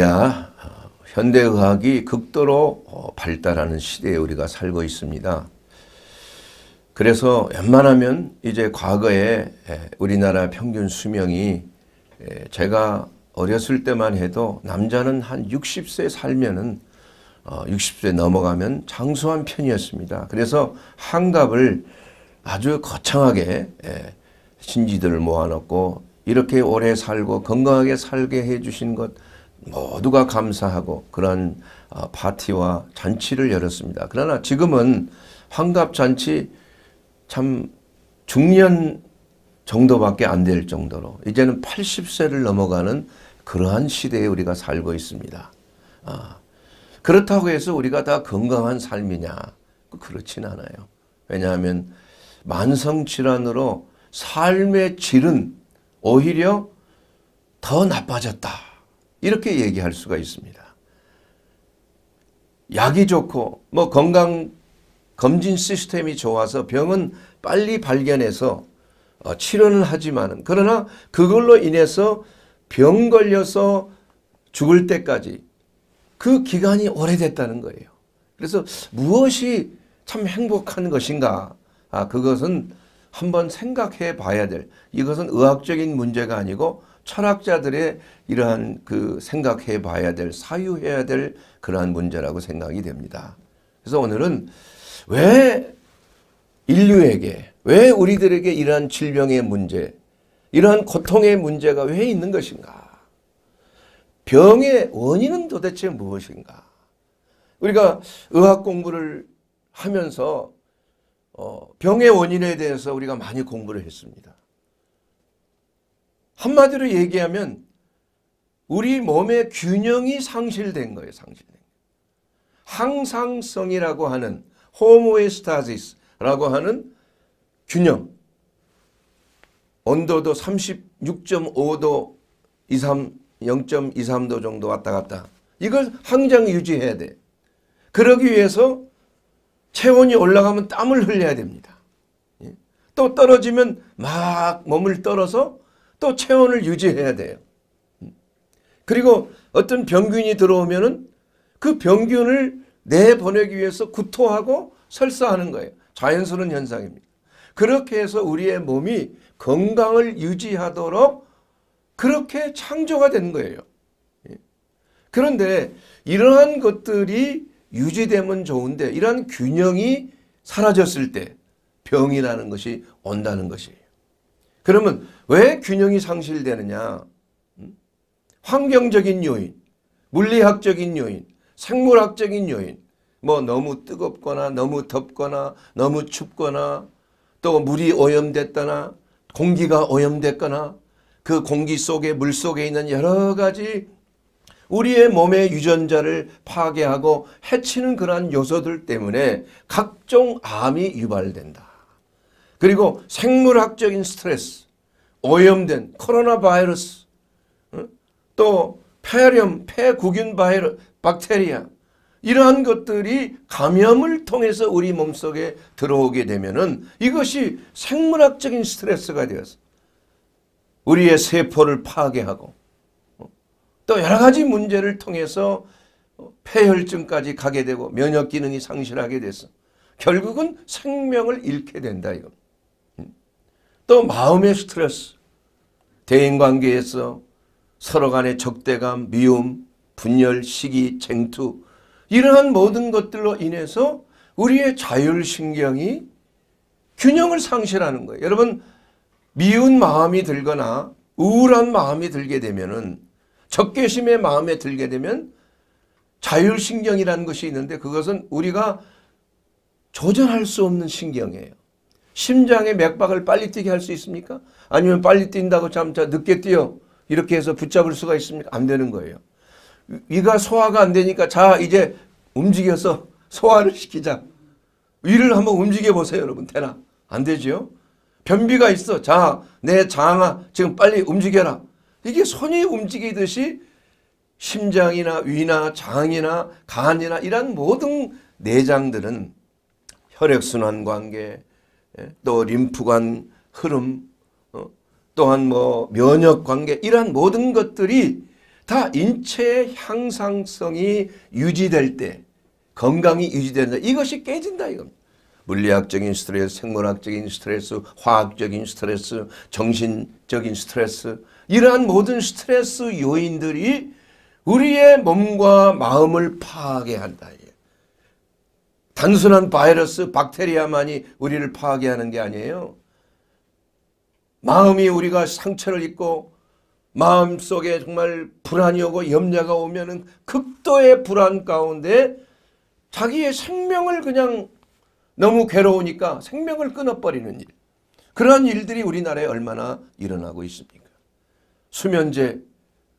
할렐야 어, 현대의학이 극도로 어, 발달하는 시대에 우리가 살고 있습니다. 그래서 웬만하면 이제 과거에 우리나라 평균 수명이 제가 어렸을 때만 해도 남자는 한 60세 살면은 60세 어, 넘어가면 장수한 편이었습니다. 그래서 한갑을 아주 거창하게 신지들을 모아놓고 이렇게 오래 살고 건강하게 살게 해주신 것 모두가 감사하고 그런 어, 파티와 잔치를 열었습니다. 그러나 지금은 환갑잔치 참 중년 정도밖에 안 될 정도로 이제는 80세를 넘어가는 그러한 시대에 우리가 살고 있습니다. 아, 그렇다고 해서 우리가 다 건강한 삶이냐? 그렇진 않아요. 왜냐하면 만성질환으로 삶의 질은 오히려 더 나빠졌다. 이렇게 얘기할 수가 있습니다. 약이 좋고 뭐 건강 검진 시스템이 좋아서 병은 빨리 발견해서 어, 치료는 하지만 그러나 그걸로 인해서 병 걸려서 죽을 때까지 그 기간이 오래됐다는 거예요. 그래서 무엇이 참 행복한 것인가 아, 그것은 한번 생각해 봐야 될 이것은 의학적인 문제가 아니고 철학자들의 이러한 그 생각해 봐야 될 사유해야 될 그러한 문제라고 생각이 됩니다. 그래서 오늘은 왜 인류에게 왜 우리들에게 이러한 질병의 문제 이러한 고통의 문제가 왜 있는 것인가 병의 원인은 도대체 무엇인가 우리가 의학 공부를 하면서 어, 병의 원인에 대해서 우리가 많이 공부를 했습니다. 한마디로 얘기하면 우리 몸의 균형이 상실된 거예요. 상실된 거예요. 항상성이라고 하는 호모에스타시스라고 하는 균형 온도도 36.5도 23, 0.23도 정도 왔다 갔다 이걸 항상 유지해야 돼. 그러기 위해서 체온이 올라가면 땀을 흘려야 됩니다. 예. 또 떨어지면 막 몸을 떨어서 또 체온을 유지해야 돼요. 그리고 어떤 병균이 들어오면그 병균을 내보내기 위해서 구토하고 설사하는 거예요. 자연스러운 현상입니다. 그렇게 해서 우리의 몸이 건강을 유지하도록 그렇게 창조가 된 거예요. 예. 그런데 이러한 것들이 유지되면 좋은데 이러한 균형이 사라졌을 때 병이라는 것이 온다는 것이 그러면 왜 균형이 상실되느냐? 환경적인 요인, 물리학적인 요인, 생물학적인 요인, 뭐 너무 뜨겁거나 너무 덥거나 너무 춥거나 또 물이 오염됐거나 공기가 오염됐거나 그 공기 속에 물 속에 있는 여러 가지 우리의 몸의 유전자를 파괴하고 해치는 그러한 요소들 때문에 각종 암이 유발된다. 그리고 생물학적인 스트레스, 오염된 코로나 바이러스, 또 폐렴, 폐구균 바이러스, 박테리아 이러한 것들이 감염을 통해서 우리 몸속에 들어오게 되면은 이것이 생물학적인 스트레스가 되어서 우리의 세포를 파괴하고 어? 또 여러 가지 문제를 통해서 어, 폐혈증까지 가게 되고 면역 기능이 상실하게 돼서 결국은 생명을 잃게 된다 이겁니다 또 마음의 스트레스, 대인관계에서 서로 간의 적대감, 미움, 분열, 시기, 쟁투 이러한 모든 것들로 인해서 우리의 자율신경이 균형을 상실하는 거예요. 여러분 미운 마음이 들거나 우울한 마음이 들게 되면은 적개심의 마음에 들게 되면 자율신경이라는 것이 있는데 그것은 우리가 조절할 수 없는 신경이에요. 심장의 맥박을 빨리 뛰게 할 수 있습니까? 아니면 빨리 뛴다고 잠자 늦게 뛰어 이렇게 해서 붙잡을 수가 있습니까? 안 되는 거예요. 위가 소화가 안 되니까 자 이제 움직여서 소화를 시키자. 위를 한번 움직여 보세요 여러분 되나? 안 되지요? 변비가 있어. 자 내 장아 지금 빨리 움직여라. 이게 손이 움직이듯이 심장이나 위나 장이나 간이나 이런 모든 내장들은 혈액순환 관계, 예? 또 림프관 흐름 어? 또한 뭐 면역 관계 이러한 모든 것들이 다 인체의 향상성이 유지될 때 건강이 유지된다. 이것이 깨진다 이겁니다. 물리학적인 스트레스, 생물학적인 스트레스, 화학적인 스트레스, 정신적인 스트레스 이러한 모든 스트레스 요인들이 우리의 몸과 마음을 파괴한다. 단순한 바이러스, 박테리아만이 우리를 파괴하는 게 아니에요. 마음이 우리가 상처를 입고 마음 속에 정말 불안이 오고 염려가 오면은 극도의 불안 가운데 자기의 생명을 그냥 너무 괴로우니까 생명을 끊어버리는 일. 그러한 일들이 우리나라에 얼마나 일어나고 있습니까? 수면제,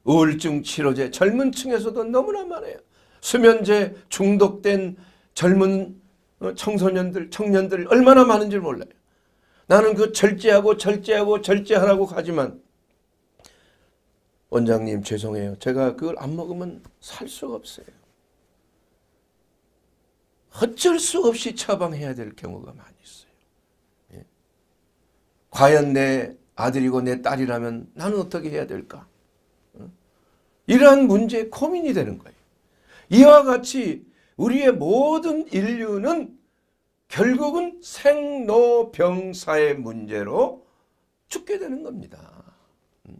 우울증 치료제, 젊은 층에서도 너무나 많아요. 수면제 중독된 젊은 어, 청소년들, 청년들 얼마나 많은 줄 몰라요. 나는 그 절제하고 절제하고 절제하라고 하지만 원장님 죄송해요. 제가 그걸 안 먹으면 살 수가 없어요. 어쩔 수 없이 처방해야 될 경우가 많이 있어요. 예? 과연 내 아들이고 내 딸이라면 나는 어떻게 해야 될까? 어? 이러한 문제에 고민이 되는 거예요. 이와 같이 우리의 모든 인류는 결국은 생로병사의 문제로 죽게 되는 겁니다.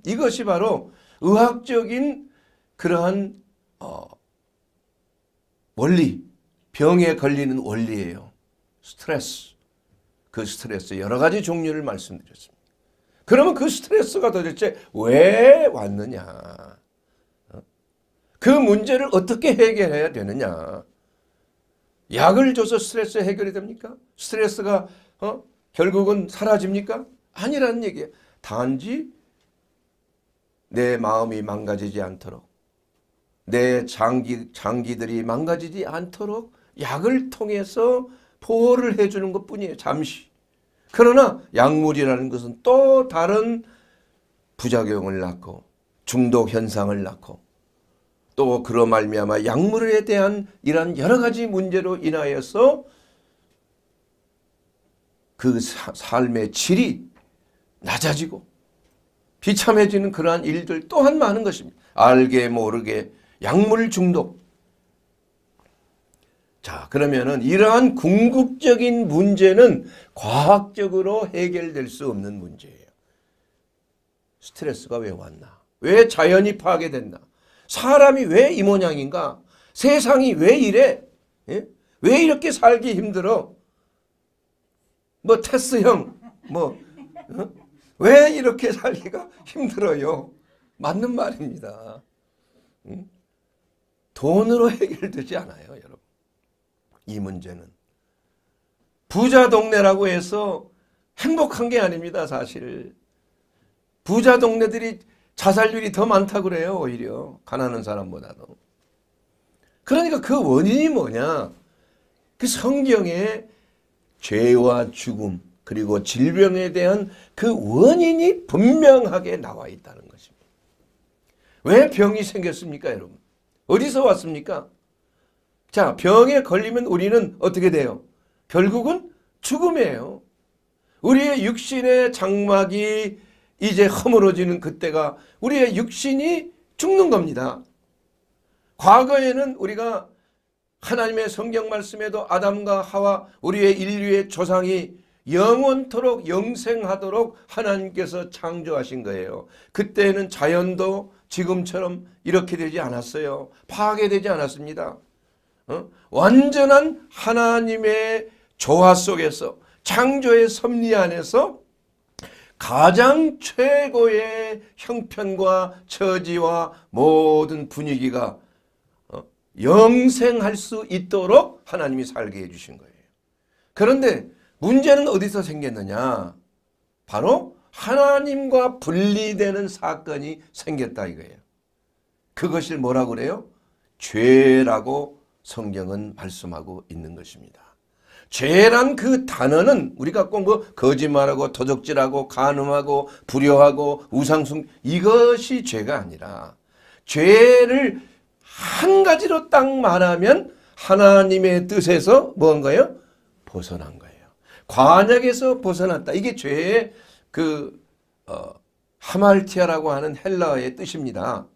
이것이 바로 의학적인 그러한 어, 원리, 병에 걸리는 원리예요. 스트레스. 그 스트레스 여러 가지 종류를 말씀드렸습니다. 그러면 그 스트레스가 도대체 왜 왔느냐? 어? 그 문제를 어떻게 해결해야 되느냐? 약을 줘서 스트레스 해결이 됩니까? 스트레스가 어? 결국은 사라집니까? 아니라는 얘기예요. 단지 내 마음이 망가지지 않도록 내 장기, 장기들이 망가지지 않도록 약을 통해서 보호를 해주는 것 뿐이에요. 잠시. 그러나 약물이라는 것은 또 다른 부작용을 낳고 중독 현상을 낳고 또 그러 말미암아 약물에 대한 이러한 여러 가지 문제로 인하여서 그 사, 삶의 질이 낮아지고 비참해지는 그러한 일들 또한 많은 것입니다. 알게 모르게 약물 중독. 자 그러면은 이러한 궁극적인 문제는 과학적으로 해결될 수 없는 문제예요. 스트레스가 왜 왔나? 왜 자연이 파괴됐나? 사람이 왜 이 모양인가? 세상이 왜 이래? 예? 왜 이렇게 살기 힘들어? 뭐 테스형 뭐 어? 왜 이렇게 살기가 힘들어요? 맞는 말입니다. 음? 돈으로 해결되지 않아요, 여러분. 이 문제는. 부자 동네라고 해서 행복한 게 아닙니다, 사실. 부자 동네들이 자살률이 더 많다 그래요 오히려 가난한 사람보다도. 그러니까 그 원인이 뭐냐? 그 성경에 죄와 죽음 그리고 질병에 대한 그 원인이 분명하게 나와 있다는 것입니다. 왜 병이 생겼습니까 여러분? 어디서 왔습니까? 자 병에 걸리면 우리는 어떻게 돼요? 결국은 죽음이에요. 우리의 육신의 장막이 이제 허물어지는 그때가 우리의 육신이 죽는 겁니다. 과거에는 우리가 하나님의 성경 말씀에도 아담과 하와 우리의 인류의 조상이 영원토록 영생하도록 하나님께서 창조하신 거예요. 그때는 자연도 지금처럼 이렇게 되지 않았어요. 파괴되지 않았습니다. 어? 완전한 하나님의 조화 속에서 창조의 섭리 안에서 가장 최고의 형편과 처지와 모든 분위기가 어, 영생할 수 있도록 하나님이 살게 해주신 거예요. 그런데 문제는 어디서 생겼느냐? 바로 하나님과 분리되는 사건이 생겼다 이거예요. 그것을 뭐라 그래요? 죄라고 성경은 말씀하고 있는 것입니다. 죄란 그 단어는 우리가 꼭그 뭐 거짓말하고 도적질하고 간음하고 불효하고 우상숭 이것이 죄가 아니라 죄를 한 가지로 딱 말하면 하나님의 뜻에서 뭔가요? 벗어난 거예요. 관역에서 벗어났다. 이게 죄의 그 어, 하말티아라고 하는 헬라어의 뜻입니다.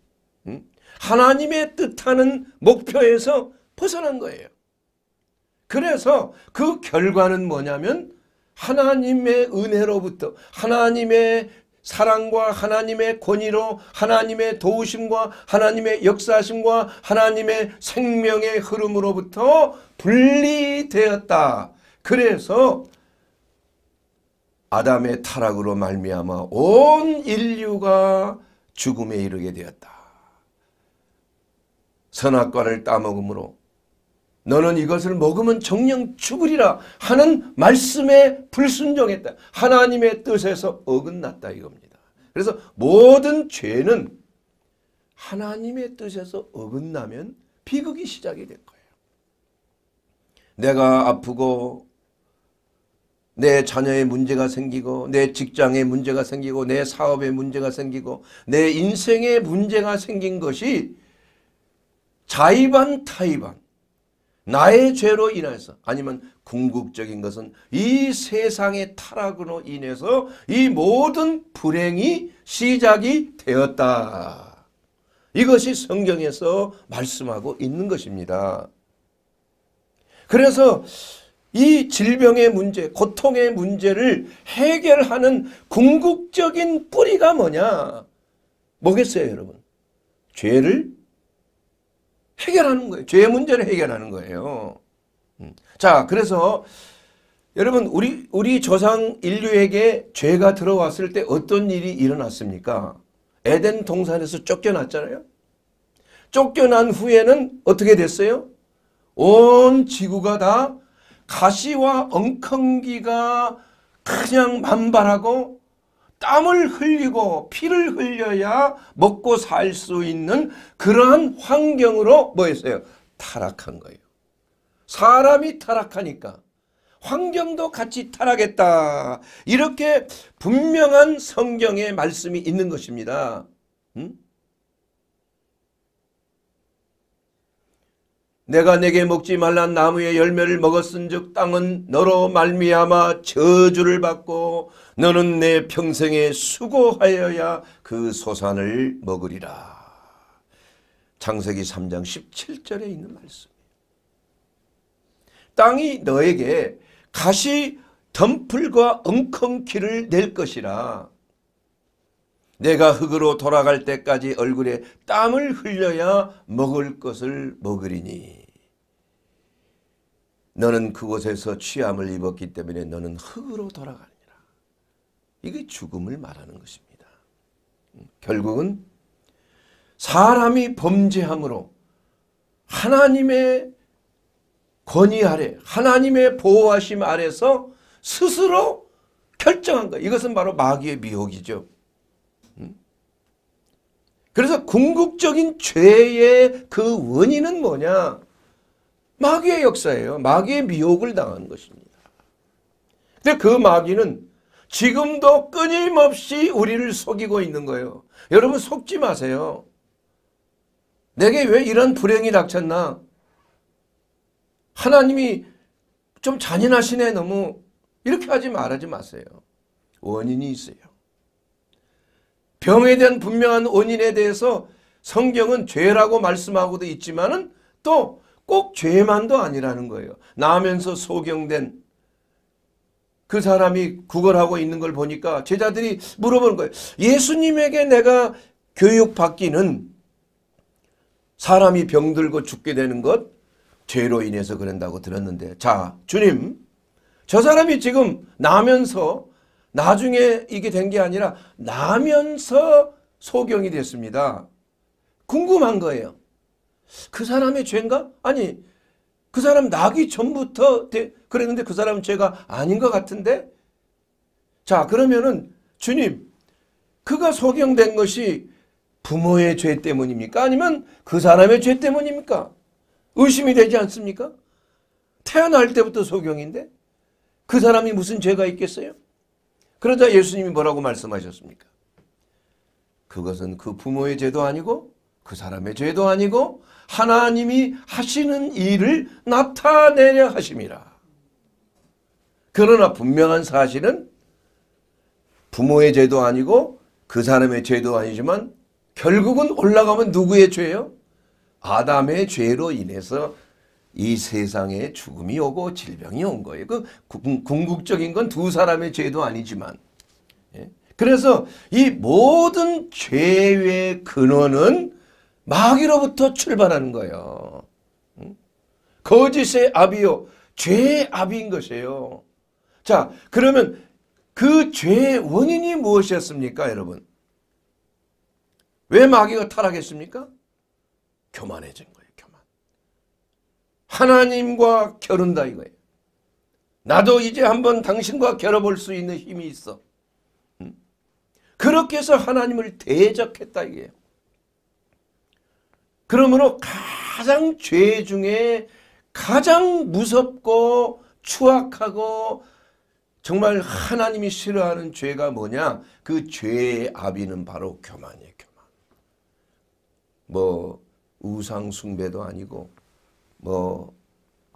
음? 하나님의 뜻하는 목표에서 벗어난 거예요. 그래서 그 결과는 뭐냐면 하나님의 은혜로부터 하나님의 사랑과 하나님의 권위로 하나님의 도우심과 하나님의 역사심과 하나님의 생명의 흐름으로부터 분리되었다. 그래서 아담의 타락으로 말미암아 온 인류가 죽음에 이르게 되었다. 선악과를 따먹음으로 너는 이것을 먹으면 정령 죽으리라 하는 말씀에 불순종했다. 하나님의 뜻에서 어긋났다 이겁니다. 그래서 모든 죄는 하나님의 뜻에서 어긋나면 비극이 시작이 될 거예요. 내가 아프고 내 자녀에 문제가 생기고 내 직장에 문제가 생기고 내 사업에 문제가 생기고 내 인생에 문제가 생긴 것이 자의반 타의반 나의 죄로 인해서 아니면 궁극적인 것은 이 세상의 타락으로 인해서 이 모든 불행이 시작이 되었다. 이것이 성경에서 말씀하고 있는 것입니다. 그래서 이 질병의 문제, 고통의 문제를 해결하는 궁극적인 뿌리가 뭐냐? 뭐겠어요, 여러분? 죄를 해결하는 거예요. 죄의 문제를 해결하는 거예요. 음. 자, 그래서 여러분 우리 우리 조상 인류에게 죄가 들어왔을 때 어떤 일이 일어났습니까? 에덴 동산에서 쫓겨났잖아요. 쫓겨난 후에는 어떻게 됐어요? 온 지구가 다 가시와 엉겅기가 그냥 만발하고 땀을 흘리고 피를 흘려야 먹고 살 수 있는 그러한 환경으로 뭐 했어요? 타락한 거예요. 사람이 타락하니까 환경도 같이 타락했다. 이렇게 분명한 성경의 말씀이 있는 것입니다. 응? 내가 내게 먹지 말란 나무의 열매를 먹었은즉 땅은 너로 말미암아 저주를 받고 너는 내 평생에 수고하여야 그 소산을 먹으리라. 창세기 3장 17절에 있는 말씀이에요. 땅이 너에게 가시 덤풀과 엉겅퀴를 낼 것이라. 내가 흙으로 돌아갈 때까지 얼굴에 땀을 흘려야 먹을 것을 먹으리니 너는 그곳에서 취함을 입었기 때문에 너는 흙으로 돌아갈 이게 죽음을 말하는 것입니다. 음, 결국은 사람이 범죄함으로 하나님의 권위 아래 하나님의 보호하심 아래서 스스로 결정한 거 이것은 바로 마귀의 미혹이죠. 음. 그래서 궁극적인 죄의 그 원인은 뭐냐? 마귀의 역사예요. 마귀의 미혹을 당한 것입니다. 근데 그 마귀는 지금도 끊임없이 우리를 속이고 있는 거예요. 여러분 속지 마세요. 내게 왜 이런 불행이 닥쳤나? 하나님이 좀 잔인하시네 너무 이렇게 하지 말하지 마세요. 원인이 있어요. 병에 대한 분명한 원인에 대해서 성경은 죄라고 말씀하고도 있지만은 또 꼭 죄만도 아니라는 거예요. 나면서 소경된 그 사람이 구걸하고 있는 걸 보니까 제자들이 물어보는 거예요. 예수님에게 내가 교육받기는 사람이 병들고 죽게 되는 것 죄로 인해서 그런다고 들었는데 자 주님 저 사람이 지금 나면서 나중에 이게 된 게 아니라 나면서 소경이 됐습니다. 궁금한 거예요. 그 사람의 죄인가? 아니 그 사람 나기 전부터 그랬는데 그 사람은 죄가 아닌 것 같은데? 자 그러면은 주님 그가 소경된 것이 부모의 죄 때문입니까? 아니면 그 사람의 죄 때문입니까? 의심이 되지 않습니까? 태어날 때부터 소경인데 그 사람이 무슨 죄가 있겠어요? 그러자 예수님이 뭐라고 말씀하셨습니까? 그것은 그 부모의 죄도 아니고 그 사람의 죄도 아니고 하나님이 하시는 일을 나타내려 하심이라. 그러나 분명한 사실은 부모의 죄도 아니고 그 사람의 죄도 아니지만 결국은 올라가면 누구의 죄예요? 아담의 죄로 인해서 이 세상에 죽음이 오고 질병이 온 거예요. 그 궁극적인 건 두 사람의 죄도 아니지만. 예? 그래서 이 모든 죄의 근원은 마귀로부터 출발하는 거예요. 거짓의 압이요. 죄의 압인 것이에요. 자, 그러면 그 죄의 원인이 무엇이었습니까, 여러분? 왜 마귀가 타락했습니까? 교만해진 거예요, 교만. 하나님과 겨룬다 이거예요. 나도 이제 한번 당신과 겨뤄볼 수 있는 힘이 있어. 음. 그렇게 해서 하나님을 대적했다 이게요. 그러므로 가장 죄 중에 가장 무섭고 추악하고 정말 하나님이 싫어하는 죄가 뭐냐? 그 죄의 아비는 바로 교만이에요. 교만. 뭐 우상 숭배도 아니고 뭐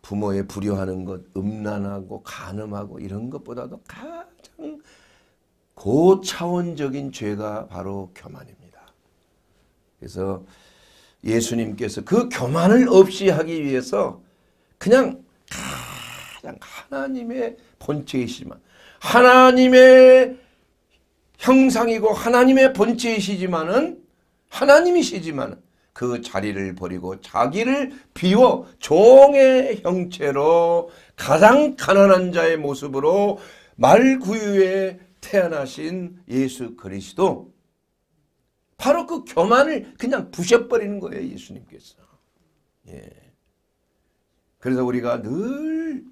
부모에 불효하는 것, 음란하고 간음하고 이런 것보다도 가장 고차원적인 죄가 바로 교만입니다. 그래서 예수님께서 그 교만을 없이 하기 위해서 그냥 가장 하나님의 본체이시지만 하나님의 형상이고 하나님의 본체이시지만은 하나님이시지만 그 자리를 버리고 자기를 비워 종의 형체로 가장 가난한 자의 모습으로 말구유에 태어나신 예수 그리스도 바로 그 교만을 그냥 부셔버리는 거예요 예수님께서 예. 그래서 우리가 늘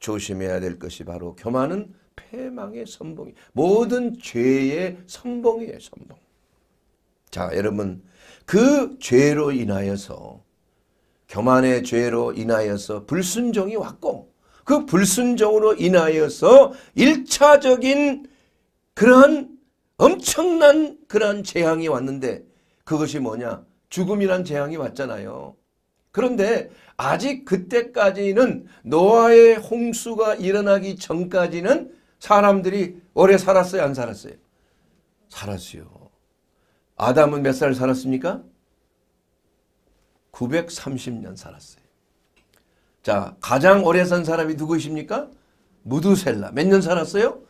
조심해야 될 것이 바로 교만은 패망의 선봉이 모든 죄의 선봉이에요 선봉 자 여러분 그 죄로 인하여서 교만의 죄로 인하여서 불순종이 왔고 그 불순종으로 인하여서 1차적인 그러한 엄청난 그러한 재앙이 왔는데 그것이 뭐냐 죽음이란 재앙이 왔잖아요 그런데 아직 그때까지는 노아의 홍수가 일어나기 전까지는 사람들이 오래 살았어요 안 살았어요? 살았어요. 아담은 몇 살 살았습니까? 930년 살았어요. 자 가장 오래 산 사람이 누구십니까? 무두셀라. 몇 년 살았어요?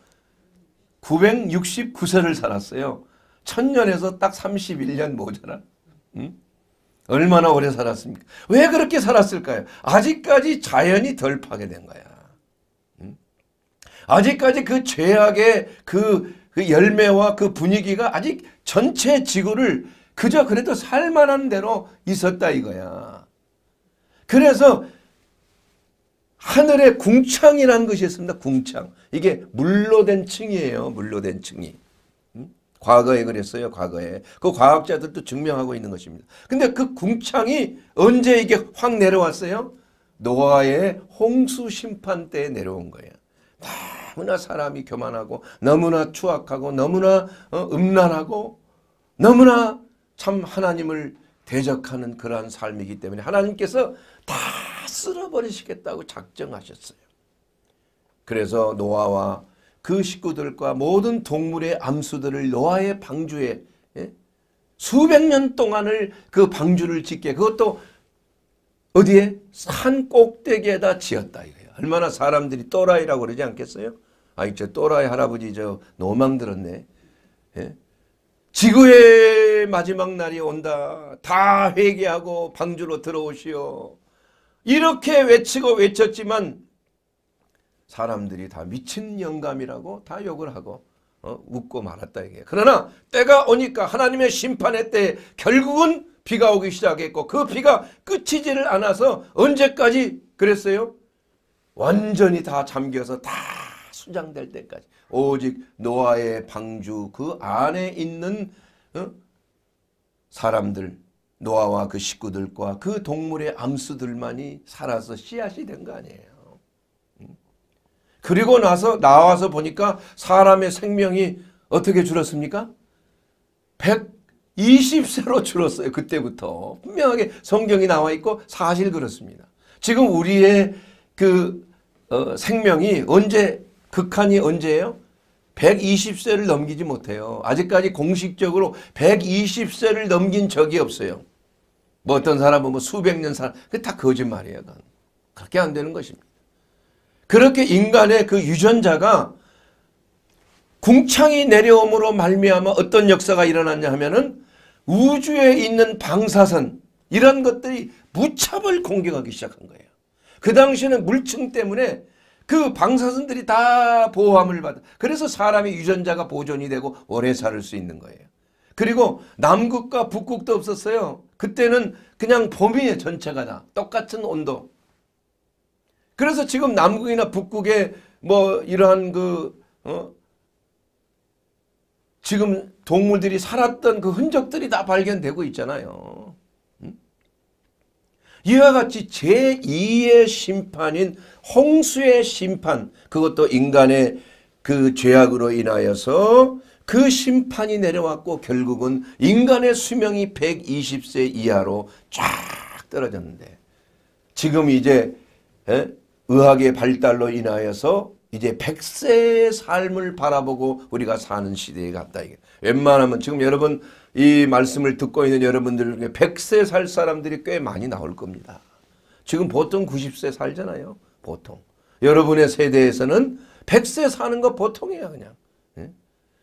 969세를 살았어요. 천년에서 딱 31년 모자라. 응? 얼마나 오래 살았습니까? 왜 그렇게 살았을까요? 아직까지 자연이 덜 파괴된 거야. 아직까지 그 죄악의 그, 그 열매와 그 분위기가 아직 전체 지구를 그저 그래도 살만한 대로 있었다 이거야. 그래서 하늘에 궁창이라는 것이 있습니다. 궁창. 이게 물로 된 층이에요. 물로 된 층이. 과거에 그랬어요. 과거에. 그 과학자들도 증명하고 있는 것입니다. 근데 그 궁창이 언제 이게 확 내려왔어요? 노아의 홍수 심판 때 내려온 거예요. 너무나 사람이 교만하고 너무나 추악하고 너무나 어, 음란하고 너무나 참 하나님을 대적하는 그러한 삶이기 때문에 하나님께서 다 쓸어버리시겠다고 작정하셨어요. 그래서 노아와 그 식구들과 모든 동물의 암수들을 노아의 방주에 예? 수백 년 동안을 그 방주를 짓게 그것도 어디에? 산 꼭대기에다 지었다 이거예요. 얼마나 사람들이 또라이라고 그러지 않겠어요? 아이 저 또라이 할아버지 저 노망 들었네. 예? 지구의 마지막 날이 온다. 다 회개하고 방주로 들어오시오. 이렇게 외치고 외쳤지만 사람들이 다 미친 영감이라고 다 욕을 하고 어? 웃고 말았다 이게. 그러나 때가 오니까 하나님의 심판의 때에 결국은 비가 오기 시작했고 그 비가 끝이지를 않아서 언제까지 그랬어요? 완전히 다 잠겨서 다 수장될 때까지 오직 노아의 방주 그 안에 있는 어? 사람들 노아와 그 식구들과 그 동물의 암수들만이 살아서 씨앗이 된 거 아니에요. 그리고 나서 나와서 보니까 사람의 생명이 어떻게 줄었습니까? 120세로 줄었어요. 그때부터. 분명하게 성경이 나와 있고 사실 그렇습니다. 지금 우리의 그 어, 생명이 언제 극한이 언제예요? 120세를 넘기지 못해요. 아직까지 공식적으로 120세를 넘긴 적이 없어요. 뭐 어떤 사람은 뭐 수백 년 사람, 그다 거짓말이에요. 그건. 그렇게 안 되는 것입니다. 그렇게 인간의 그 유전자가 궁창이 내려옴으로 말미암아 어떤 역사가 일어났냐 하면은 우주에 있는 방사선 이런 것들이 무차별 공격하기 시작한 거예요. 그 당시에는 물층 때문에 그 방사선들이 다 보호함을 받아. 그래서 사람의 유전자가 보존이 되고 오래 살 수 있는 거예요. 그리고 남극과 북극도 없었어요. 그때는 그냥 봄이 전체가 다 똑같은 온도. 그래서 지금 남극이나 북극에 뭐 이러한 그 어? 지금 동물들이 살았던 그 흔적들이 다 발견되고 있잖아요. 이와 같이 제2의 심판인 홍수의 심판 그것도 인간의 그 죄악으로 인하여서 그 심판이 내려왔고 결국은 인간의 수명이 120세 이하로 쫙 떨어졌는데 지금 이제 에? 의학의 발달로 인하여서 이제 100세의 삶을 바라보고 우리가 사는 시대에 갔다. 이게. 웬만하면 지금 여러분 이 말씀을 듣고 있는 여러분들 중에 100세 살 사람들이 꽤 많이 나올 겁니다. 지금 보통 90세 살잖아요. 보통. 여러분의 세대에서는 100세 사는 거보통이에 그냥. 예?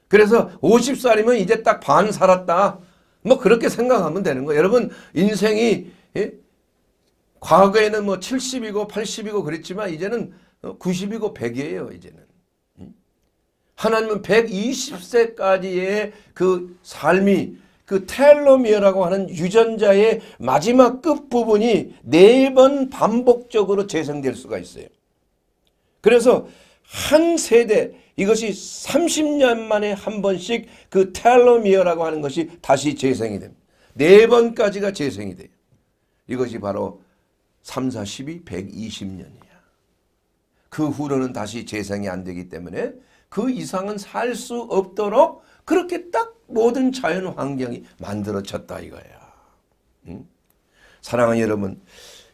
그래서 50살이면 이제 딱 반 살았다. 뭐 그렇게 생각하면 되는 거예요. 여러분 인생이 예? 과거에는 뭐 70이고 80이고 그랬지만 이제는 90이고 어, 100이에요. 이제는. 하나님은 120세까지의 그 삶이 그 텔로미어라고 하는 유전자의 마지막 끝부분이 네 번 반복적으로 재생될 수가 있어요. 그래서 한 세대 이것이 30년 만에 한 번씩 그 텔로미어라고 하는 것이 다시 재생이 됩니다. 네 번까지가 재생이 돼요. 이것이 바로 3, 4, 1 120년이야. 그 후로는 다시 재생이 안 되기 때문에 그 이상은 살 수 없도록 그렇게 딱 모든 자연 환경이 만들어졌다 이거야. 응? 사랑하는 여러분,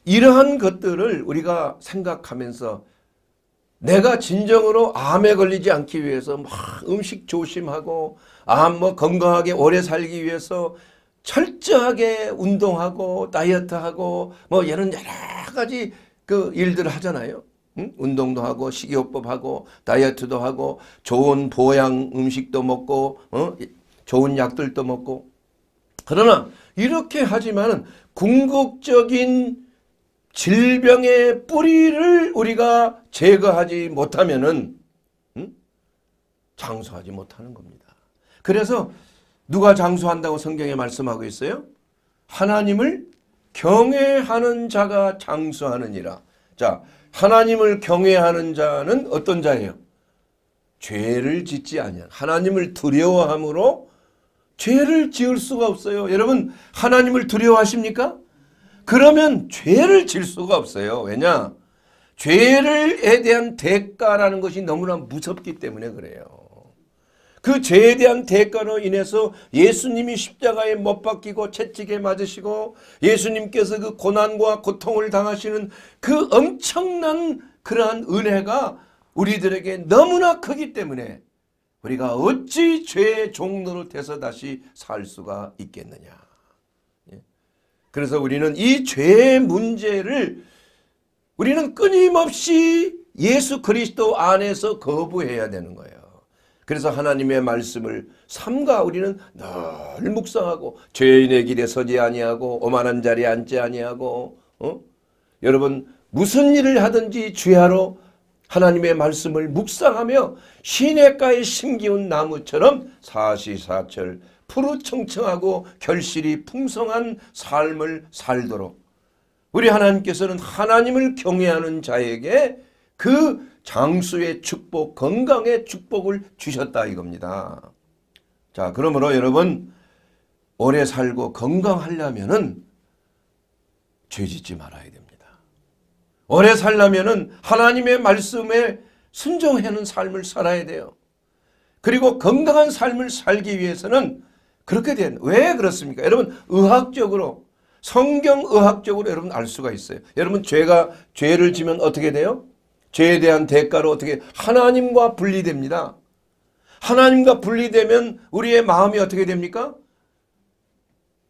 이러한 것들을 우리가 생각하면서 내가 진정으로 암에 걸리지 않기 위해서 막 음식 조심하고 암 뭐 건강하게 오래 살기 위해서 철저하게 운동하고 다이어트하고 뭐 이런 여러 가지 그 일들을 하잖아요. 응? 운동도 하고 식이요법하고 다이어트도 하고 좋은 보양 음식도 먹고 어? 좋은 약들도 먹고 그러나 이렇게 하지만 궁극적인 질병의 뿌리를 우리가 제거하지 못하면은 응? 장수하지 못하는 겁니다. 그래서 누가 장수한다고 성경에 말씀하고 있어요? 하나님을 경외하는 자가 장수하느니라. 자, 하나님을 경외하는 자는 어떤 자예요? 죄를 짓지 아니한 하나님을 두려워함으로 죄를 지을 수가 없어요. 여러분 하나님을 두려워하십니까? 그러면 죄를 질 수가 없어요. 왜냐? 죄를에 대한 대가라는 것이 너무나 무섭기 때문에 그래요. 그 죄에 대한 대가로 인해서 예수님이 십자가에 못 박히고 채찍에 맞으시고 예수님께서 그 고난과 고통을 당하시는 그 엄청난 그러한 은혜가 우리들에게 너무나 크기 때문에 우리가 어찌 죄의 종로를 돼서 다시 살 수가 있겠느냐. 예. 그래서 우리는 이 죄의 문제를 우리는 끊임없이 예수 그리스도 안에서 거부해야 되는 거예요. 그래서 하나님의 말씀을 삼가 우리는 늘 묵상하고 죄인의 길에 서지 아니하고 오만한 자리에 앉지 아니하고 어? 여러분 무슨 일을 하든지 주야로 하나님의 말씀을 묵상하며 시냇가에 심기운 나무처럼 사시사철 푸르청청하고 결실이 풍성한 삶을 살도록 우리 하나님께서는 하나님을 경외하는 자에게 그 장수의 축복, 건강의 축복을 주셨다 이겁니다. 자, 그러므로 여러분 오래 살고 건강하려면은 죄 짓지 말아야 됩니다. 오래 살려면은 하나님의 말씀에 순종하는 삶을 살아야 돼요. 그리고 건강한 삶을 살기 위해서는 그렇게 된, 왜 그렇습니까? 여러분, 의학적으로, 성경의학적으로 여러분 알 수가 있어요. 여러분, 죄가, 죄를 지면 어떻게 돼요? 죄에 대한 대가로 어떻게 하나님과 분리됩니다. 하나님과 분리되면 우리의 마음이 어떻게 됩니까?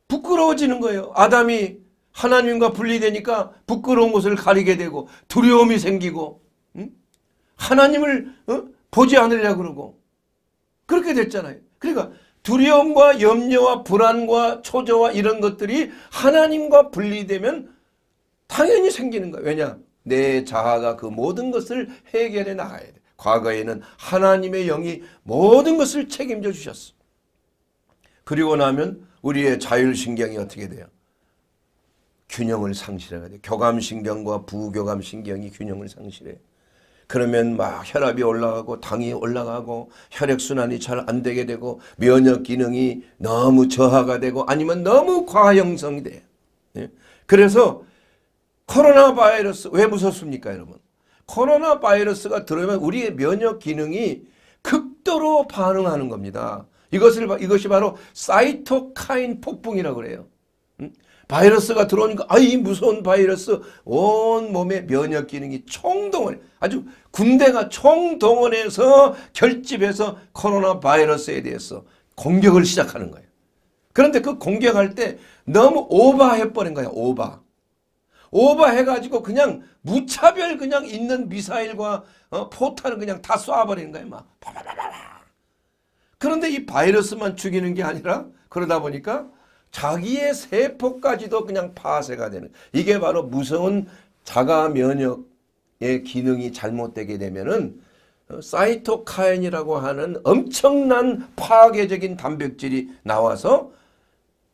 부끄러워지는 거예요. 아담이 하나님과 분리되니까 부끄러운 곳을 가리게 되고 두려움이 생기고 응? 하나님을 어? 보지 않으려 그러고 그렇게 됐잖아요. 그러니까 두려움과 염려와 불안과 초조와 이런 것들이 하나님과 분리되면 당연히 생기는 거예요. 왜냐? 내 자아가 그 모든 것을 해결해 나가야 돼. 과거에는 하나님의 영이 모든 것을 책임져 주셨어. 그리고 나면 우리의 자율신경이 어떻게 돼요? 균형을 상실하게 돼. 교감신경과 부교감신경이 균형을 상실해. 그러면 막 혈압이 올라가고 당이 올라가고 혈액순환이 잘 안 되게 되고 면역 기능이 너무 저하가 되고 아니면 너무 과형성이 돼. 예? 그래서 코로나 바이러스 왜 무섭습니까 여러분? 코로나 바이러스가 들어오면 우리의 면역 기능이 극도로 반응하는 겁니다. 이것을 이것이 바로 사이토카인 폭풍이라고 그래요. 바이러스가 들어오니까 아이 무서운 바이러스 온 몸의 면역 기능이 총동원 아주 군대가 총동원해서 결집해서 코로나 바이러스에 대해서 공격을 시작하는 거예요. 그런데 그 공격할 때 너무 오버해버린 거예요. 오버. 오버해가지고 그냥 무차별 그냥 있는 미사일과 어, 포탄을 그냥 다 쏴버리는 거야 막. 그런데 이 바이러스만 죽이는 게 아니라 그러다 보니까 자기의 세포까지도 그냥 파쇄가 되는 이게 바로 무서운 자가 면역의 기능이 잘못되게 되면은 어, 사이토카인이라고 하는 엄청난 파괴적인 단백질이 나와서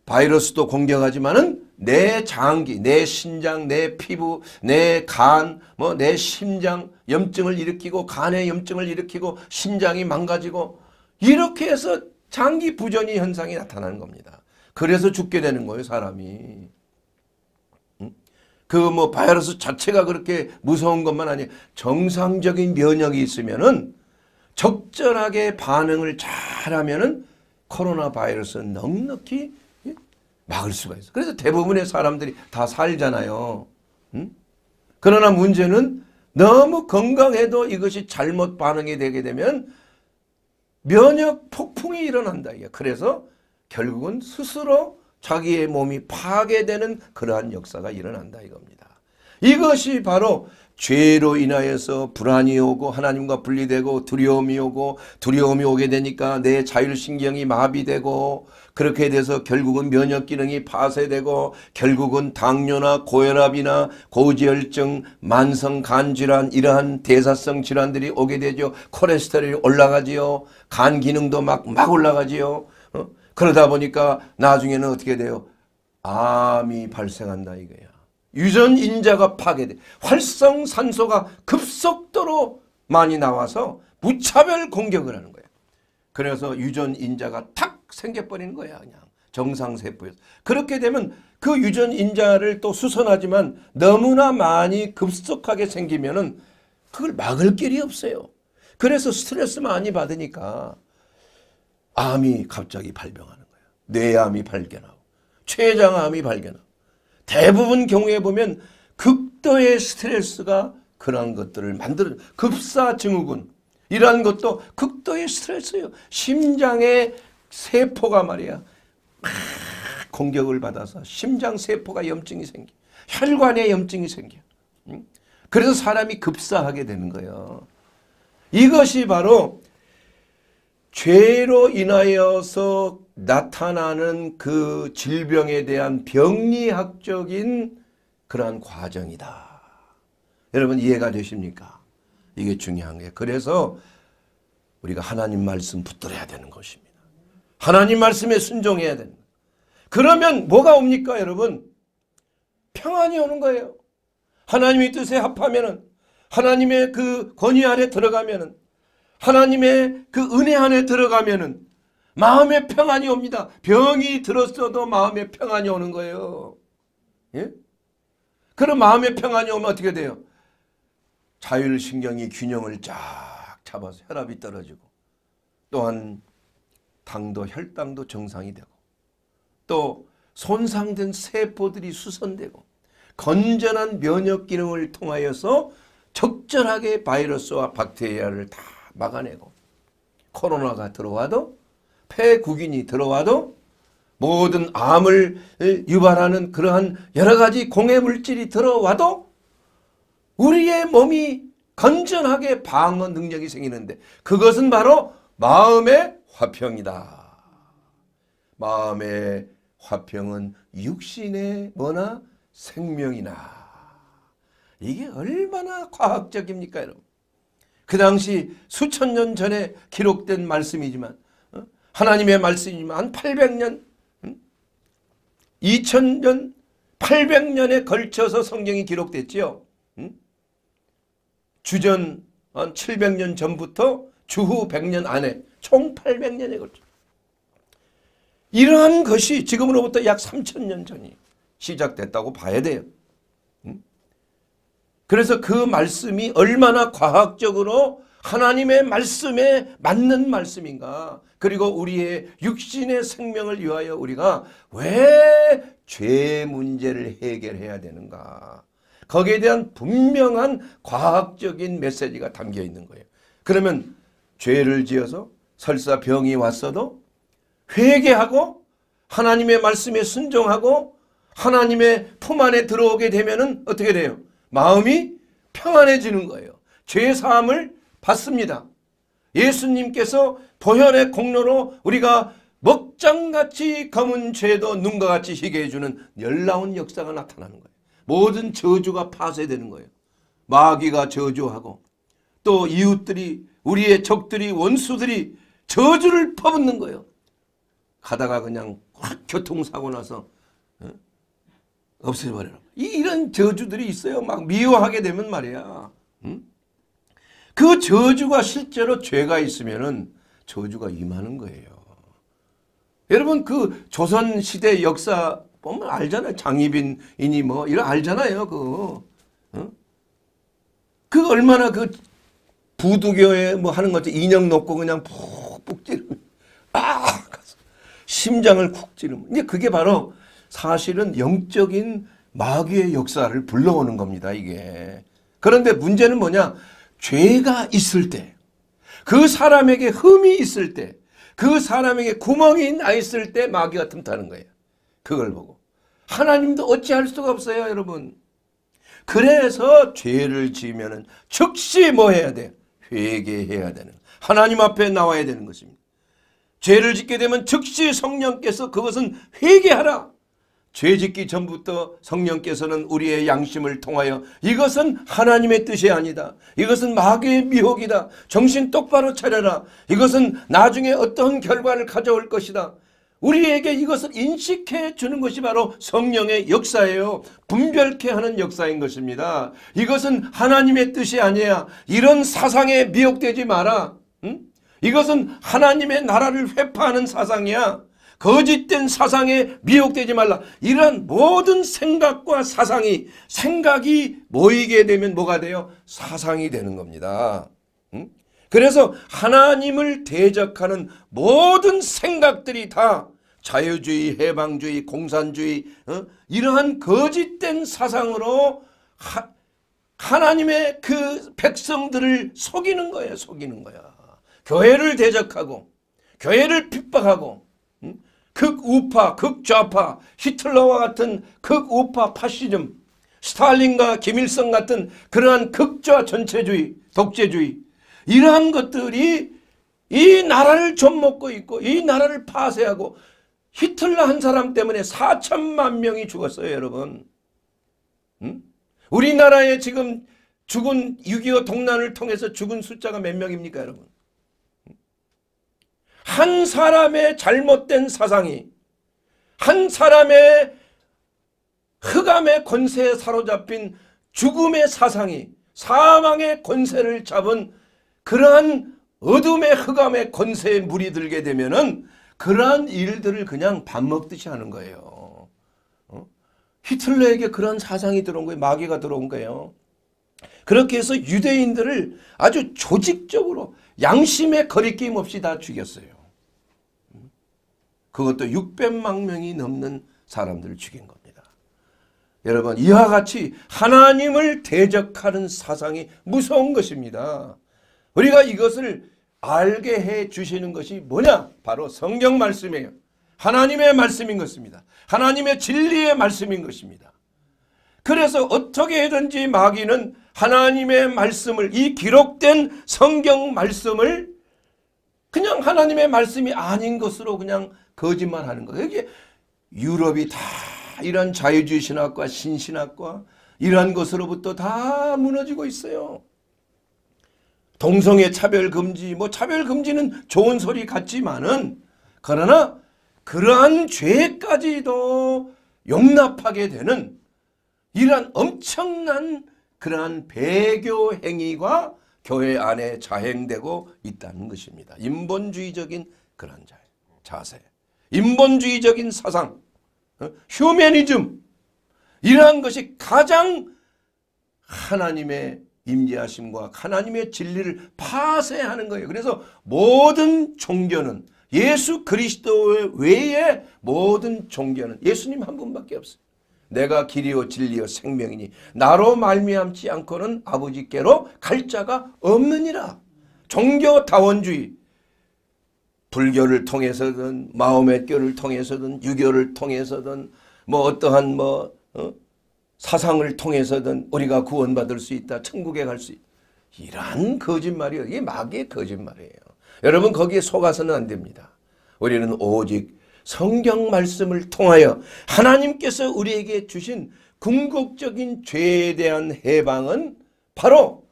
바이러스도 공격하지만은 내 장기, 내 신장, 내 피부, 내 간, 뭐 내 심장 염증을 일으키고 간에 염증을 일으키고 신장이 망가지고 이렇게 해서 장기 부전이 현상이 나타나는 겁니다. 그래서 죽게 되는 거예요, 사람이. 그뭐 바이러스 자체가 그렇게 무서운 것만 아니에요. 정상적인 면역이 있으면은 적절하게 반응을 잘하면은 코로나 바이러스 는 넉넉히 막을 수가 있어. 그래서 대부분의 사람들이 다 살잖아요. 응? 그러나 문제는 너무 건강해도 이것이 잘못 반응이 되게 되면 면역 폭풍이 일어난다. 그래서 결국은 스스로 자기의 몸이 파괴되는 그러한 역사가 일어난다 이겁니다. 이것이 바로 죄로 인하여서 불안이 오고 하나님과 분리되고 두려움이 오고 두려움이 오게 되니까 내 자율신경이 마비되고 그렇게 돼서 결국은 면역 기능이 파쇄되고 결국은 당뇨나 고혈압이나 고지혈증, 만성 간 질환 이러한 대사성 질환들이 오게 되죠. 콜레스테롤이 올라가지요. 간 기능도 막 막 올라가지요. 어? 그러다 보니까 나중에는 어떻게 돼요? 암이 발생한다 이거야. 유전 인자가 파괴돼. 활성산소가 급속도로 많이 나와서 무차별 공격을 하는 거예요. 그래서 유전 인자가 탁 생겨버리는 거야 그냥 정상세포에서. 그렇게 되면 그 유전 인자를 또 수선하지만 너무나 많이 급속하게 생기면은 그걸 막을 길이 없어요. 그래서 스트레스 많이 받으니까 암이 갑자기 발병하는 거예요. 뇌암이 발견하고 췌장암이 발견하고 대부분 경우에 보면 극도의 스트레스가 그러한 것들을 만들어 급사증후군 이러한 것도 극도의 스트레스예요. 심장에 세포가 말이야 막 공격을 받아서 심장 세포가 염증이 생겨 혈관에 염증이 생겨 그래서 사람이 급사하게 되는 거예요. 이것이 바로 죄로 인하여서 나타나는 그 질병에 대한 병리학적인 그러한 과정이다. 여러분 이해가 되십니까? 이게 중요한 거 그래서 우리가 하나님 말씀 붙들어야 되는 것입니다. 하나님 말씀에 순종해야 된다 그러면 뭐가 옵니까 여러분? 평안이 오는 거예요. 하나님의 뜻에 합하면은 하나님의 그 권위 안에 들어가면은 하나님의 그 은혜 안에 들어가면은 마음의 평안이 옵니다. 병이 들었어도 마음의 평안이 오는 거예요. 예? 그럼 마음의 평안이 오면 어떻게 돼요? 자율신경이 균형을 쫙 잡아서 혈압이 떨어지고 또한 당도 혈당도 정상이 되고 또 손상된 세포들이 수선되고 건전한 면역 기능을 통하여서 적절하게 바이러스와 박테리아를 다 막아내고 코로나가 들어와도 폐구균이 들어와도 모든 암을 유발하는 그러한 여러 가지 공해물질이 들어와도 우리의 몸이 건전하게 방어 능력이 생기는데 그것은 바로 마음의 화평이다. 마음의 화평은 육신의 뭐나 생명이나 이게 얼마나 과학적입니까 여러분. 그 당시 수천 년 전에 기록된 말씀이지만 어? 하나님의 말씀이지만 한 800년 2000년 800년에 걸쳐서 성경이 기록됐지요. 주전 한 700년 전부터 주후 100년 안에 총 800년에 걸쳐 이러한 것이 지금으로부터 약 3천년 전이 시작됐다고 봐야 돼요. 그래서 그 말씀이 얼마나 과학적으로 하나님의 말씀에 맞는 말씀인가 그리고 우리의 육신의 생명을 위하여 우리가 왜 죄 문제를 해결해야 되는가 거기에 대한 분명한 과학적인 메시지가 담겨 있는 거예요. 그러면 죄를 지어서 설사 병이 왔어도 회개하고 하나님의 말씀에 순종하고 하나님의 품 안에 들어오게 되면 어떻게 돼요? 마음이 평안해지는 거예요. 죄 사함을 받습니다. 예수님께서 보혈의 공로로 우리가 먹장같이 검은 죄도 눈과 같이 희게 해주는 열나운 역사가 나타나는 거예요. 모든 저주가 파쇄되는 거예요. 마귀가 저주하고 또 이웃들이 우리의 적들이 원수들이 저주를 퍼붓는 거예요. 가다가 그냥 확 교통사고 나서 어? 없애버려라. 이런 저주들이 있어요. 막 미워하게 되면 말이야. 응? 그 저주가 실제로 죄가 있으면은 저주가 임하는 거예요. 여러분 그 조선시대 역사 보면 알잖아요. 장희빈이니 뭐 이런 알잖아요. 그. 어? 그 얼마나 그 부두교에 뭐 하는 것처럼 인형 놓고 그냥 푹꾹 찌르면 아! 심장을 쿡 찌르면 이제 그게 바로 사실은 영적인 마귀의 역사를 불러오는 겁니다. 이게. 그런데 문제는 뭐냐? 죄가 있을 때, 그 사람에게 흠이 있을 때, 그 사람에게 구멍이 나 있을 때 마귀가 틈타는 거예요. 그걸 보고. 하나님도 어찌할 수가 없어요, 여러분. 그래서 죄를 지으면 즉시 뭐 해야 돼? 회개해야 되는 하나님 앞에 나와야 되는 것입니다. 죄를 짓게 되면 즉시 성령께서 그것은 회개하라. 죄 짓기 전부터 성령께서는 우리의 양심을 통하여 이것은 하나님의 뜻이 아니다. 이것은 마귀의 미혹이다. 정신 똑바로 차려라. 이것은 나중에 어떤 결과를 가져올 것이다. 우리에게 이것을 인식해 주는 것이 바로 성령의 역사예요. 분별케 하는 역사인 것입니다. 이것은 하나님의 뜻이 아니야. 이런 사상에 미혹되지 마라. 이것은 하나님의 나라를 회파하는 사상이야. 거짓된 사상에 미혹되지 말라. 이러한 모든 생각과 사상이 생각이 모이게 되면 뭐가 돼요? 사상이 되는 겁니다. 응? 그래서 하나님을 대적하는 모든 생각들이 다 자유주의, 해방주의, 공산주의 어? 이러한 거짓된 사상으로 하, 하나님의 그 백성들을 속이는 거예 속이는 거야. 교회를 대적하고 교회를 핍박하고 극우파, 극좌파, 히틀러와 같은 극우파 파시즘, 스탈린과 김일성 같은 그러한 극좌 전체주의, 독재주의 이러한 것들이 이 나라를 좀먹고 있고 이 나라를 파쇄하고 히틀러 한 사람 때문에 4천만 명이 죽었어요 여러분. 우리나라에 지금 죽은 6.25 동란을 통해서 죽은 숫자가 몇 명입니까 여러분. 한 사람의 잘못된 사상이 한 사람의 흑암의 권세에 사로잡힌 죽음의 사상이 사망의 권세를 잡은 그러한 어둠의 흑암의 권세에 물이 들게 되면은 그러한 일들을 그냥 밥 먹듯이 하는 거예요. 어? 히틀러에게 그런 사상이 들어온 거예요. 마귀가 들어온 거예요. 그렇게 해서 유대인들을 아주 조직적으로 양심의 거리낌 없이 다 죽였어요. 그것도 600만 명이 넘는 사람들을 죽인 겁니다. 여러분 이와 같이 하나님을 대적하는 사상이 무서운 것입니다. 우리가 이것을 알게 해 주시는 것이 뭐냐? 바로 성경 말씀이에요. 하나님의 말씀인 것입니다. 하나님의 진리의 말씀인 것입니다. 그래서 어떻게 해든지 마귀는 하나님의 말씀을 이 기록된 성경 말씀을 그냥 하나님의 말씀이 아닌 것으로 그냥 거짓말하는 거예요. 이게 유럽이 다 이런 자유주의 신학과 신신학과 이러 것으로부터 다 무너지고 있어요. 동성애 차별 금지, 뭐 차별 금지는 좋은 소리 같지만은 그러나 그러한 죄까지도 용납하게 되는 이러한 엄청난 그러한 배교 행위가 교회 안에 자행되고 있다는 것입니다. 인본주의적인 그런 자세. 인본주의적인 사상, 어? 휴메니즘 이러한 것이 가장 하나님의 임재하심과 하나님의 진리를 파쇄하는 거예요. 그래서 모든 종교는 예수 그리스도 외에 모든 종교는 예수님 한 분밖에 없어요. 내가 길이요 진리요 생명이니 나로 말미암지 않고는 아버지께로 갈 자가 없느니라. 종교 다원주의 불교를 통해서든 마음의 교를 통해서든 유교를 통해서든 뭐 어떠한 뭐 어? 사상을 통해서든 우리가 구원받을 수 있다. 천국에 갈 수 있다. 이러 거짓말이에요. 이게 마귀의 거짓말이에요. 여러분 거기에 속아서는 안 됩니다. 우리는 오직 성경 말씀을 통하여 하나님께서 우리에게 주신 궁극적인 죄에 대한 해방은 바로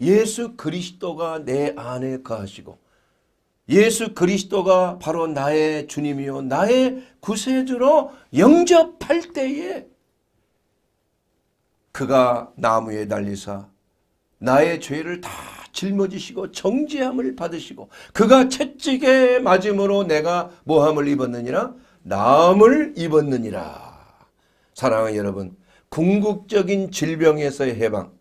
예수 그리스도가 내 안에 거하시고 예수 그리스도가 바로 나의 주님이요 나의 구세주로 영접할 때에 그가 나무에 달리사 나의 죄를 다 짊어지시고 정죄함을 받으시고 그가 채찍에 맞음으로 내가 모함을 입었느니라 나음을 입었느니라 사랑하는 여러분 궁극적인 질병에서의 해방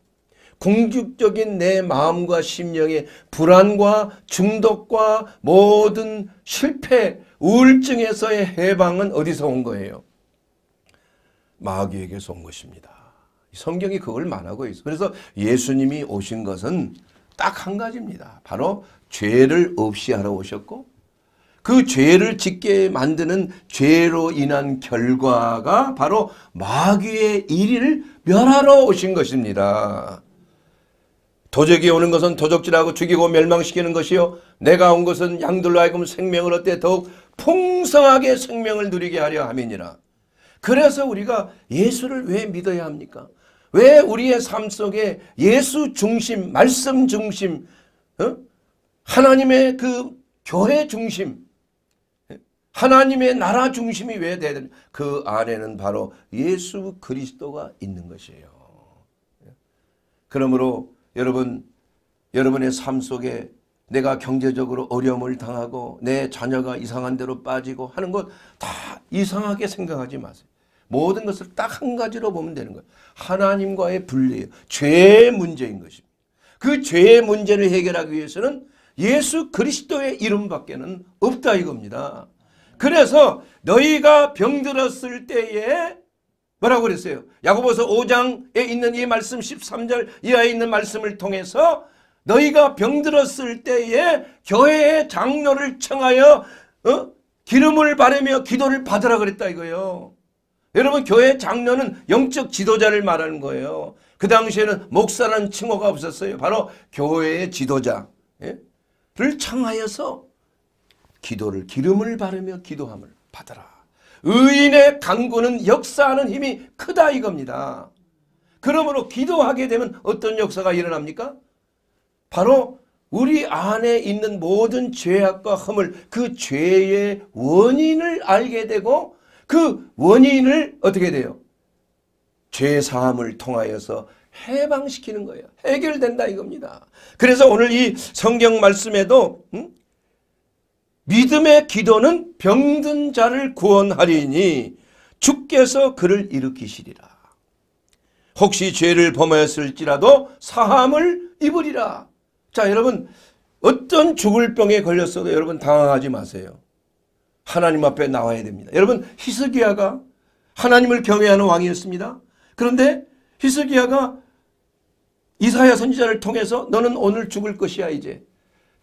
공격적인 내 마음과 심령의 불안과 중독과 모든 실패, 우울증에서의 해방은 어디서 온 거예요? 마귀에게서 온 것입니다. 성경이 그걸 말하고 있어요. 그래서 예수님이 오신 것은 딱 한 가지입니다. 바로 죄를 없이 하러 오셨고 그 죄를 짓게 만드는 죄로 인한 결과가 바로 마귀의 일을 멸하러 오신 것입니다. 도적이 오는 것은 도적질하고 죽이고 멸망시키는 것이요 내가 온 것은 양들로 하여금 생명을 얻되 더욱 풍성하게 생명을 누리게 하려 함이니라. 그래서 우리가 예수를 왜 믿어야 합니까? 왜 우리의 삶 속에 예수 중심, 말씀 중심, 어? 하나님의 그 교회 중심, 하나님의 나라 중심이 왜 돼야 되냐? 그 안에는 바로 예수 그리스도가 있는 것이에요. 그러므로 여러분, 여러분의 삶 속에 내가 경제적으로 어려움을 당하고 내 자녀가 이상한 대로 빠지고 하는 것 다 이상하게 생각하지 마세요. 모든 것을 딱 한 가지로 보면 되는 거예요. 하나님과의 분리예요. 죄의 문제인 것입니다. 그 죄의 문제를 해결하기 위해서는 예수 그리스도의 이름밖에는 없다 이겁니다. 그래서 너희가 병들었을 때에 뭐라고 그랬어요? 야고보서 5장에 있는 이 말씀 13절 이하에 있는 말씀을 통해서 너희가 병들었을 때에 교회의 장로를 청하여 어? 기름을 바르며 기도를 받으라 그랬다 이거예요. 여러분 교회 장로는 영적 지도자를 말하는 거예요. 그 당시에는 목사라는 칭호가 없었어요. 바로 교회의 지도자를 예? 청하여서 기도를 기름을 바르며 기도함을 받으라. 의인의 강구는 역사하는 힘이 크다 이겁니다. 그러므로 기도하게 되면 어떤 역사가 일어납니까? 바로 우리 안에 있는 모든 죄악과 허물 그 죄의 원인을 알게 되고 그 원인을 어떻게 돼요? 죄사함을 통하여서 해방시키는 거예요. 해결된다 이겁니다. 그래서 오늘 이 성경 말씀에도 음? 믿음의 기도는 병든 자를 구원하리니 주께서 그를 일으키시리라. 혹시 죄를 범하였을지라도 사함을 입으리라. 자 여러분 어떤 죽을 병에 걸렸어도 여러분 당황하지 마세요. 하나님 앞에 나와야 됩니다. 여러분 히스기야가 하나님을 경외하는 왕이었습니다. 그런데 히스기야가 이사야 선지자를 통해서 너는 오늘 죽을 것이야 이제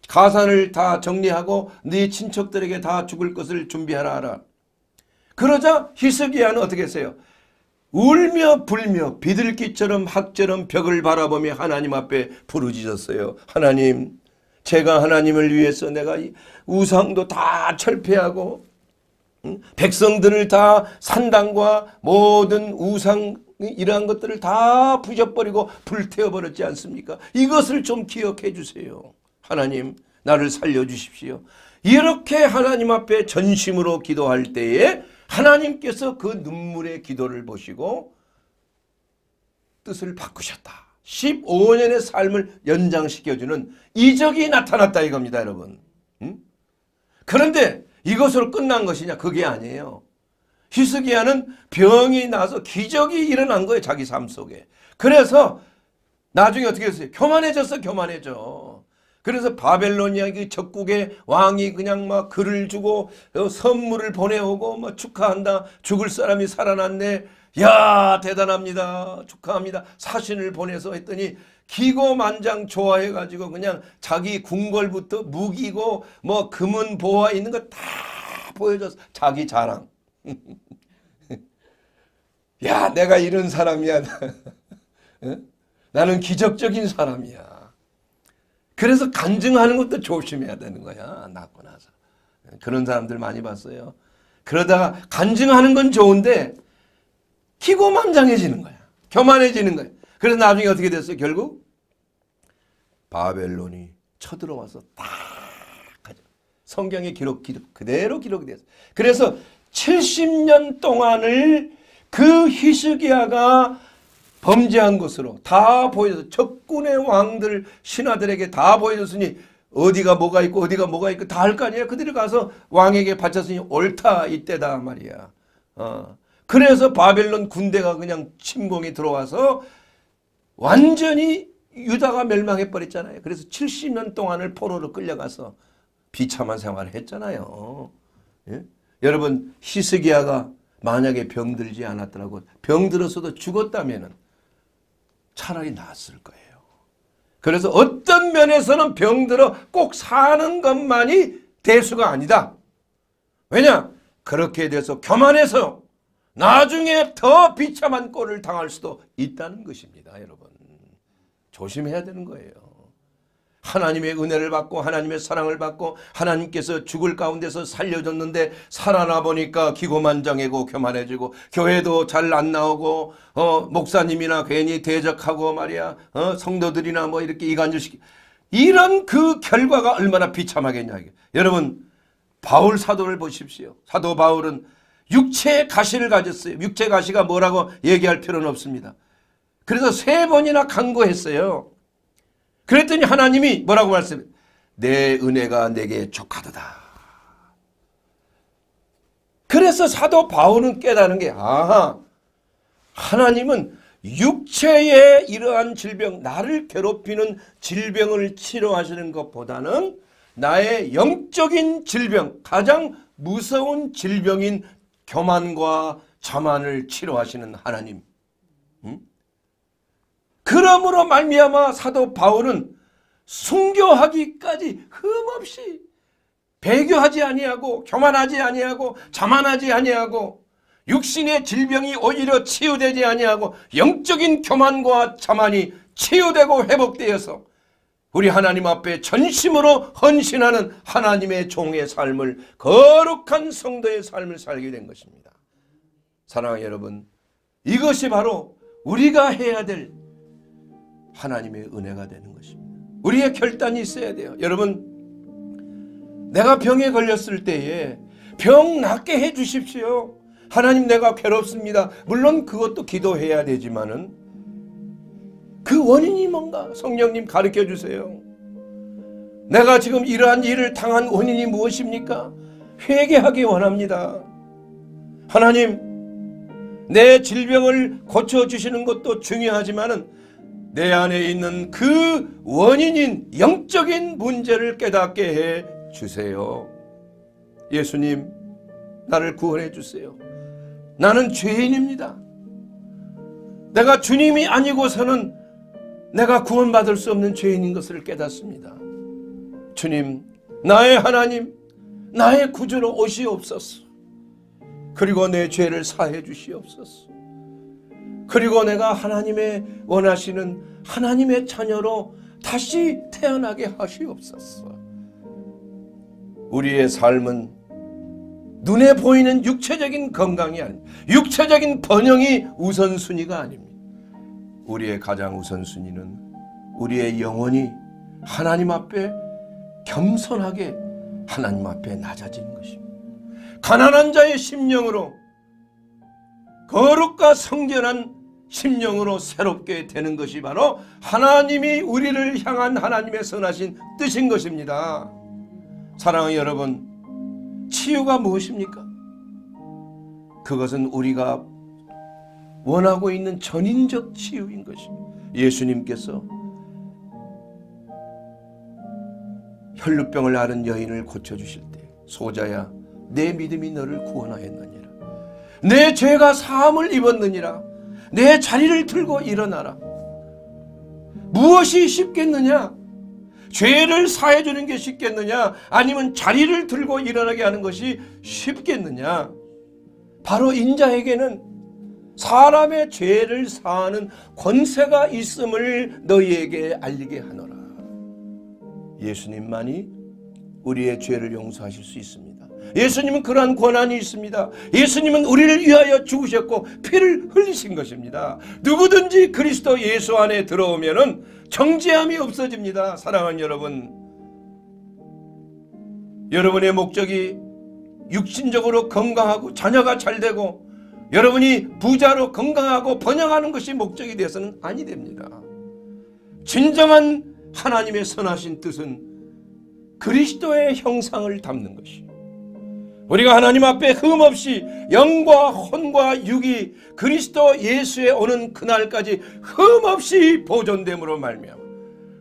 가산을 다 정리하고 네 친척들에게 다 죽을 것을 준비하라 하라. 그러자 히스기야는 어떻게 했어요? 울며 불며 비둘기처럼 학처럼 벽을 바라보며 하나님 앞에 부르짖었어요. 하나님 제가 하나님을 위해서 내가 우상도 다 철폐하고 백성들을 다 산당과 모든 우상 이러 것들을 다 부셔버리고 불태워버렸지 않습니까? 이것을 좀 기억해 주세요. 하나님 나를 살려주십시오. 이렇게 하나님 앞에 전심으로 기도할 때에 하나님께서 그 눈물의 기도를 보시고 뜻을 바꾸셨다. 15년의 삶을 연장시켜주는 이적이 나타났다 이겁니다 여러분. 음? 그런데 이것으로 끝난 것이냐 그게 아니에요. 히스기야는 병이 나서 기적이 일어난 거예요 자기 삶 속에. 그래서 나중에 어떻게 됐어요? 교만해졌어 교만해져. 그래서 바벨로니아 적국의 왕이 그냥 막 글을 주고 어, 선물을 보내오고 막 뭐 축하한다. 죽을 사람이 살아났네. 야 대단합니다. 축하합니다. 사신을 보내서 했더니 기고만장 좋아해가지고 그냥 자기 궁궐부터 무기고 뭐 금은 보화 있는 거 다 보여줘서 자기 자랑. 야 내가 이런 사람이야. 나는 기적적인 사람이야. 그래서 간증하는 것도 조심해야 되는 거야. 낳고 나서. 그런 사람들 많이 봤어요. 그러다가 간증하는 건 좋은데 키고만장해지는 거야. 교만해지는 거야. 그래서 나중에 어떻게 됐어요? 결국 바벨론이 쳐들어와서 딱 성경에 기록, 기록 그대로 기록이 됐어. 그래서 70년 동안을 그 히스기야가 범죄한 것으로 다 보여서 적군의 왕들 신하들에게 다 보여줬으니 어디가 뭐가 있고 어디가 뭐가 있고 다 할 거 아니에요. 그들이 가서 왕에게 바쳤으니 옳다 이때다 말이야. 어. 그래서 바벨론 군대가 그냥 침공이 들어와서 완전히 유다가 멸망해버렸잖아요. 그래서 70년 동안을 포로로 끌려가서 비참한 생활을 했잖아요. 예? 여러분 히스기야가 만약에 병들지 않았더라고 병들어서도 죽었다면은 차라리 낫을 거예요. 그래서 어떤 면에서는 병들어 꼭 사는 것만이 대수가 아니다. 왜냐? 그렇게 돼서 교만해서 나중에 더 비참한 꼴을 당할 수도 있다는 것입니다. 여러분. 조심해야 되는 거예요. 하나님의 은혜를 받고 하나님의 사랑을 받고 하나님께서 죽을 가운데서 살려줬는데 살아나 보니까 기고만장이고 교만해지고 교회도 잘 안 나오고 어, 목사님이나 괜히 대적하고 말이야 어, 성도들이나 뭐 이렇게 이간질식키 이런 그 결과가 얼마나 비참하겠냐 이게. 여러분 바울 사도를 보십시오. 사도 바울은 육체의 가시를 가졌어요. 육체 가시가 뭐라고 얘기할 필요는 없습니다. 그래서 세 번이나 간구했어요 그랬더니 하나님이 뭐라고 말씀해? 내 은혜가 내게 족하도다. 그래서 사도 바울은 깨달은 게 아하 하나님은 육체의 이러한 질병 나를 괴롭히는 질병을 치료하시는 것보다는 나의 영적인 질병 가장 무서운 질병인 교만과 자만을 치료하시는 하나님 응? 그러므로 말미암아 사도 바울은 순교하기까지 흠없이 배교하지 아니하고 교만하지 아니하고 자만하지 아니하고 육신의 질병이 오히려 치유되지 아니하고 영적인 교만과 자만이 치유되고 회복되어서 우리 하나님 앞에 전심으로 헌신하는 하나님의 종의 삶을 거룩한 성도의 삶을 살게 된 것입니다. 사랑하는 여러분 이것이 바로 우리가 해야 될 하나님의 은혜가 되는 것입니다. 우리의 결단이 있어야 돼요. 여러분 내가 병에 걸렸을 때에 병 낫게 해 주십시오. 하나님 내가 괴롭습니다. 물론 그것도 기도해야 되지만은 그 원인이 뭔가 성령님 가르쳐 주세요. 내가 지금 이러한 일을 당한 원인이 무엇입니까? 회개하기 원합니다. 하나님 내 질병을 고쳐주시는 것도 중요하지만은 내 안에 있는 그 원인인 영적인 문제를 깨닫게 해 주세요. 예수님, 나를 구원해 주세요. 나는 죄인입니다. 내가 주님이 아니고서는 내가 구원받을 수 없는 죄인인 것을 깨닫습니다. 주님, 나의 하나님, 나의 구주로 오시옵소서. 그리고 내 죄를 사해 주시옵소서. 그리고 내가 하나님의 원하시는 하나님의 자녀로 다시 태어나게 하시옵소서. 우리의 삶은 눈에 보이는 육체적인 건강이 아닌 니 육체적인 번영이 우선순위가 아닙니다. 우리의 가장 우선순위는 우리의 영혼이 하나님 앞에 겸손하게 하나님 앞에 낮아지는 것입니다. 가난한 자의 심령으로 거룩과 성결한 심령으로 새롭게 되는 것이 바로 하나님이 우리를 향한 하나님의 선하신 뜻인 것입니다. 사랑하 여러분, 치유가 무엇입니까? 그것은 우리가 원하고 있는 전인적 치유인 것입니다. 예수님께서 혈루병을 앓은 여인을 고쳐주실 때 소자야 내 믿음이 너를 구원하였느니라. 내 죄가 사함을 입었느니라 내 자리를 들고 일어나라 무엇이 쉽겠느냐 죄를 사해주는 게 쉽겠느냐 아니면 자리를 들고 일어나게 하는 것이 쉽겠느냐 바로 인자에게는 사람의 죄를 사하는 권세가 있음을 너희에게 알리게 하노라 예수님만이 우리의 죄를 용서하실 수 있습니다 예수님은 그러한 권한이 있습니다. 예수님은 우리를 위하여 죽으셨고 피를 흘리신 것입니다. 누구든지 그리스도 예수 안에 들어오면은 정죄함이 없어집니다. 사랑하는 여러분. 여러분의 목적이 육신적으로 건강하고 자녀가 잘 되고 여러분이 부자로 건강하고 번영하는 것이 목적이 되어서는 아니 됩니다. 진정한 하나님의 선하신 뜻은 그리스도의 형상을 담는 것이요. 우리가 하나님 앞에 흠없이 영과 혼과 육이 그리스도 예수에 오는 그날까지 흠없이 보존됨으로 말미암아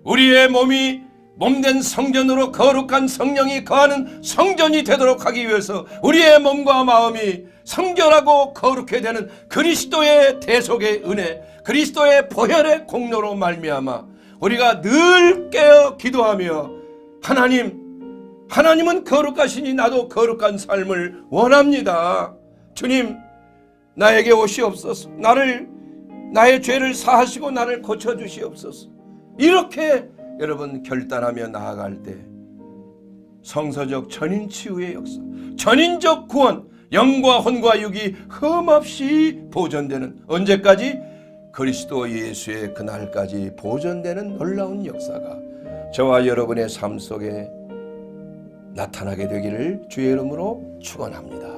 우리의 몸이 몸된 성전으로 거룩한 성령이 거하는 성전이 되도록 하기 위해서 우리의 몸과 마음이 성결하고 거룩해 되는 그리스도의 대속의 은혜 그리스도의 보혈의 공로로 말미암아 우리가 늘 깨어 기도하며 하나님 하나님은 거룩하시니 나도 거룩한 삶을 원합니다. 주님, 나에게 오시옵소서. 나를, 나의 죄를 사하시고 나를 고쳐주시옵소서. 이렇게 여러분 결단하며 나아갈 때 성서적 전인 치유의 역사, 전인적 구원, 영과 혼과 육이 흠없이 보존되는 언제까지 그리스도 예수의 그날까지 보존되는 놀라운 역사가 저와 여러분의 삶 속에 나타나게 되기를 주의 이름으로 축원합니다.